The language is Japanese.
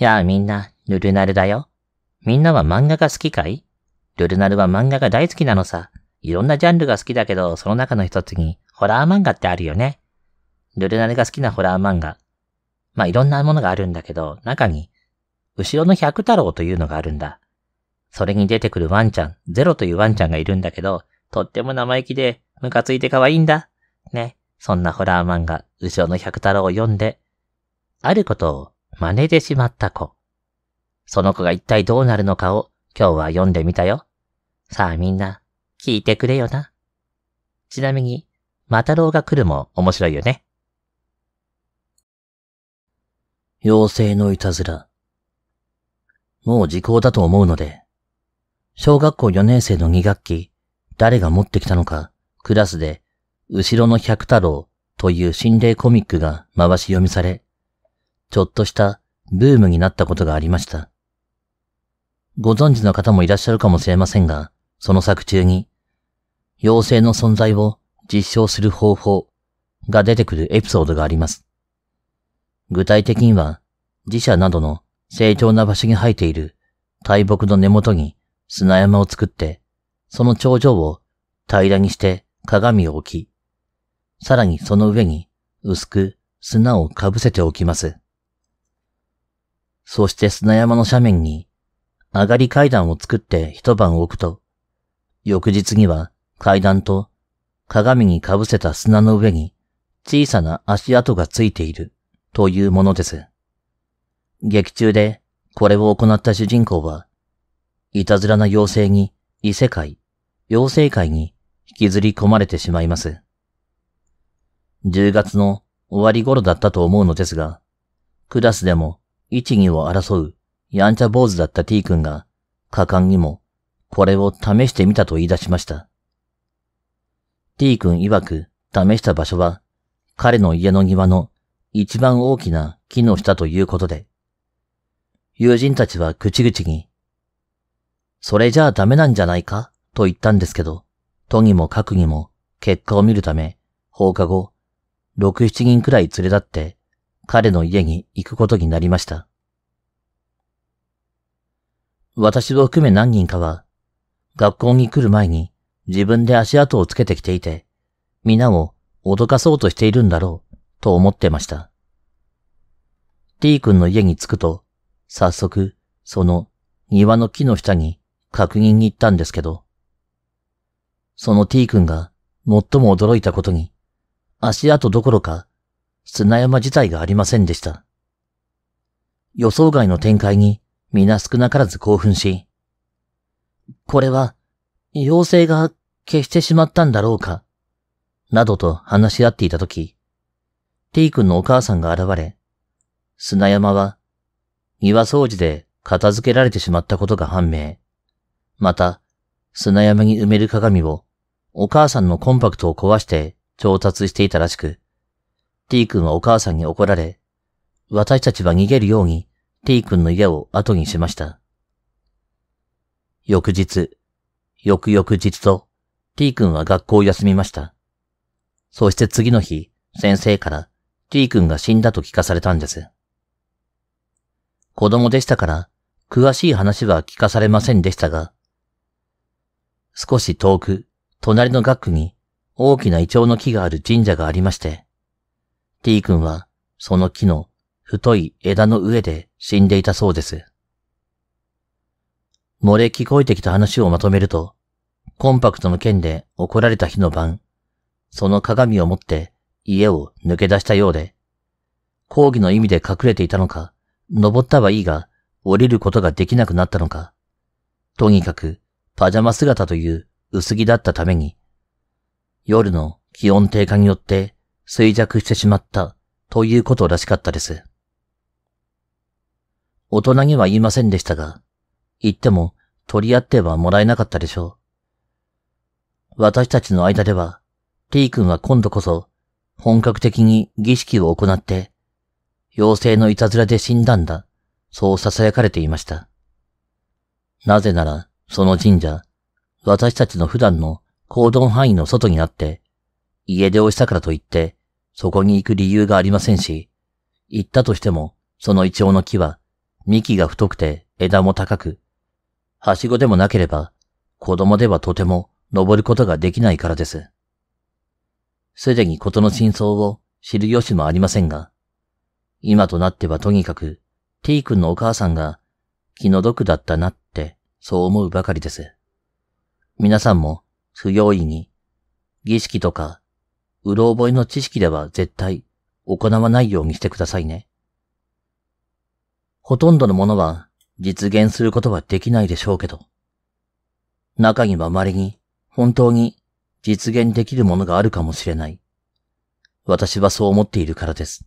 やあみんな、ぬるなるだよ。みんなは漫画が好きかいルルナルは漫画が大好きなのさ。いろんなジャンルが好きだけど、その中の一つに、ホラー漫画ってあるよね。ルルナルが好きなホラー漫画。まあ、いろんなものがあるんだけど、中に、後ろの百太郎というのがあるんだ。それに出てくるワンちゃん、ゼロというワンちゃんがいるんだけど、とっても生意気で、ムカついて可愛いんだ。ね。そんなホラー漫画、後ろの百太郎を読んで、あることを真似てしまった子。その子が一体どうなるのかを今日は読んでみたよ。さあみんな、聞いてくれよな。ちなみに、マタロウが来るも面白いよね。妖精のいたずら。もう時効だと思うので、小学校4年生の2学期、誰が持ってきたのか、クラスで、後ろの百太郎という心霊コミックが回し読みされ、ちょっとしたブームになったことがありました。ご存知の方もいらっしゃるかもしれませんが、その作中に、妖精の存在を実証する方法が出てくるエピソードがあります。具体的には、自社などの成長な場所に生えている大木の根元に砂山を作って、その頂上を平らにして鏡を置き、さらにその上に薄く砂をかぶせておきます。そして砂山の斜面に上がり階段を作って一晩置くと、翌日には階段と鏡にかぶせた砂の上に小さな足跡がついているというものです。劇中でこれを行った主人公は、いたずらな妖精に異世界、妖精界に引きずり込まれてしまいます。10月の終わり頃だったと思うのですが、クラスでも一義を争うやんちゃ坊主だった T 君が果敢にもこれを試してみたと言い出しました。T 君曰く試した場所は彼の家の庭の一番大きな木の下ということで、友人たちは口々に、それじゃあダメなんじゃないかと言ったんですけど、とにもかくにも結果を見るため放課後、六七人くらい連れ立って彼の家に行くことになりました。私を含め何人かは学校に来る前に自分で足跡をつけてきていて、皆を脅かそうとしているんだろう、と思ってました。T 君の家に着くと、早速、その庭の木の下に確認に行ったんですけど、その T 君が最も驚いたことに、足跡どころか砂山自体がありませんでした。予想外の展開に皆少なからず興奮し、これは、妖精が消してしまったんだろうか、などと話し合っていたとき、T 君のお母さんが現れ、砂山は、庭掃除で片付けられてしまったことが判明。また、砂山に埋める鏡を、お母さんのコンパクトを壊して調達していたらしく、T 君はお母さんに怒られ、私たちは逃げるように T 君の家を後にしました。翌日、翌々日と T 君は学校を休みました。そして次の日、先生から T 君が死んだと聞かされたんです。子供でしたから、詳しい話は聞かされませんでしたが、少し遠く、隣の学区に大きなイチョウの木がある神社がありまして、T 君はその木の太い枝の上で死んでいたそうです。漏れ聞こえてきた話をまとめると、コンパクトの件で怒られた日の晩、その鏡を持って家を抜け出したようで、講義の意味で隠れていたのか、登ったはいいが、降りることができなくなったのか。とにかく、パジャマ姿という薄着だったために、夜の気温低下によって衰弱してしまったということらしかったです。大人には言いませんでしたが、言っても取り合ってはもらえなかったでしょう。私たちの間では、T 君は今度こそ本格的に儀式を行って、妖精のいたずらで死んだんだ、そう囁かれていました。なぜなら、その神社、私たちの普段の行動範囲の外にあって、家出をしたからといって、そこに行く理由がありませんし、行ったとしても、そのイチョウの木は、幹が太くて枝も高く、はしごでもなければ、子供ではとても登ることができないからです。すでにことの真相を知る由もありませんが、今となってはとにかく、T 君のお母さんが気の毒だったなってそう思うばかりです。皆さんも不用意に、儀式とか、うろ覚えの知識では絶対行わないようにしてくださいね。ほとんどのものは実現することはできないでしょうけど、中には稀に本当に実現できるものがあるかもしれない。私はそう思っているからです。